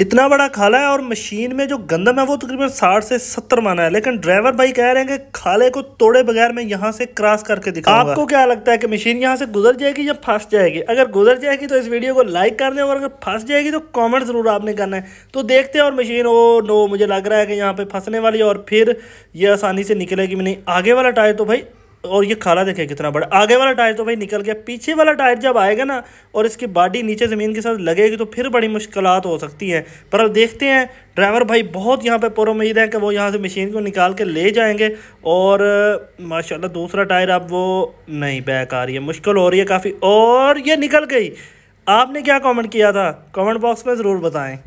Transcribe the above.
इतना बड़ा खाला है और मशीन में जो गंदम है वो तकरीबन साठ से सत्तर माना है लेकिन ड्राइवर भाई कह रहे हैं कि खाले को तोड़े बगैर मैं यहाँ से क्रॉस करके दिखाऊंगा आपको क्या लगता है कि मशीन यहाँ से गुजर जाएगी या फंस जाएगी अगर गुजर जाएगी तो इस वीडियो को लाइक कर दें और अगर फंस जाएगी तो कॉमेंट ज़रूर आपने करना है तो देखते हैं और मशीन ओ नो मुझे लग रहा है कि यहाँ पर फंसने वाली है और फिर ये आसानी से निकलेगी मैंने आगे वाला टायर तो भाई और ये खाला देखे कितना बड़ा आगे वाला टायर तो भाई निकल गया पीछे वाला टायर जब आएगा ना और इसकी बॉडी नीचे ज़मीन के साथ लगेगी तो फिर बड़ी मुश्किल हो सकती हैं पर अब देखते हैं ड्राइवर भाई बहुत यहाँ पे पर उम्मीद है कि वो यहाँ से मशीन को निकाल के ले जाएंगे और माशाल्लाह दूसरा टायर अब वो नहीं बैक आ रही है मुश्किल हो रही है काफ़ी और ये निकल गई आपने क्या कॉमेंट किया था कॉमेंट बॉक्स में ज़रूर बताएँ